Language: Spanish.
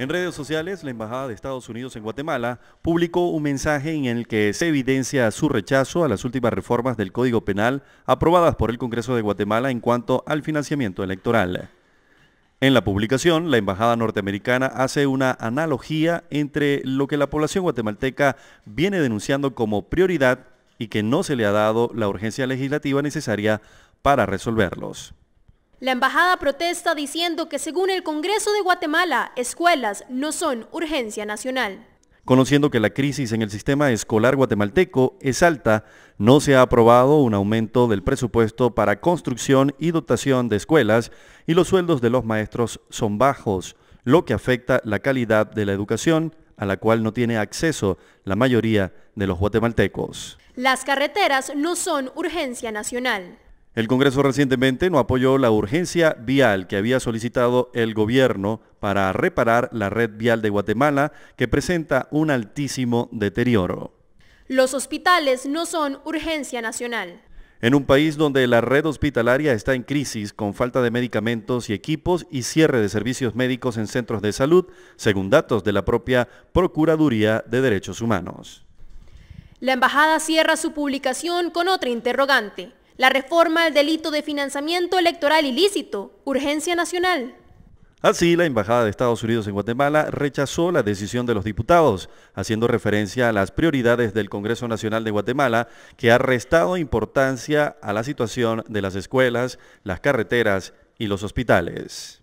En redes sociales, la Embajada de Estados Unidos en Guatemala publicó un mensaje en el que se evidencia su rechazo a las últimas reformas del Código Penal aprobadas por el Congreso de Guatemala en cuanto al financiamiento electoral. En la publicación, la Embajada norteamericana hace una analogía entre lo que la población guatemalteca viene denunciando como prioridad y que no se le ha dado la urgencia legislativa necesaria para resolverlos. La embajada protesta diciendo que según el Congreso de Guatemala, escuelas no son urgencia nacional. Conociendo que la crisis en el sistema escolar guatemalteco es alta, no se ha aprobado un aumento del presupuesto para construcción y dotación de escuelas y los sueldos de los maestros son bajos, lo que afecta la calidad de la educación a la cual no tiene acceso la mayoría de los guatemaltecos. Las carreteras no son urgencia nacional. El Congreso recientemente no apoyó la urgencia vial que había solicitado el gobierno para reparar la red vial de Guatemala, que presenta un altísimo deterioro. Los hospitales no son urgencia nacional. En un país donde la red hospitalaria está en crisis con falta de medicamentos y equipos y cierre de servicios médicos en centros de salud, según datos de la propia Procuraduría de Derechos Humanos. La embajada cierra su publicación con otra interrogante. La reforma al delito de financiamiento electoral ilícito, urgencia nacional. Así, la Embajada de Estados Unidos en Guatemala rechazó la decisión de los diputados, haciendo referencia a las prioridades del Congreso Nacional de Guatemala, que ha restado importancia a la situación de las escuelas, las carreteras y los hospitales.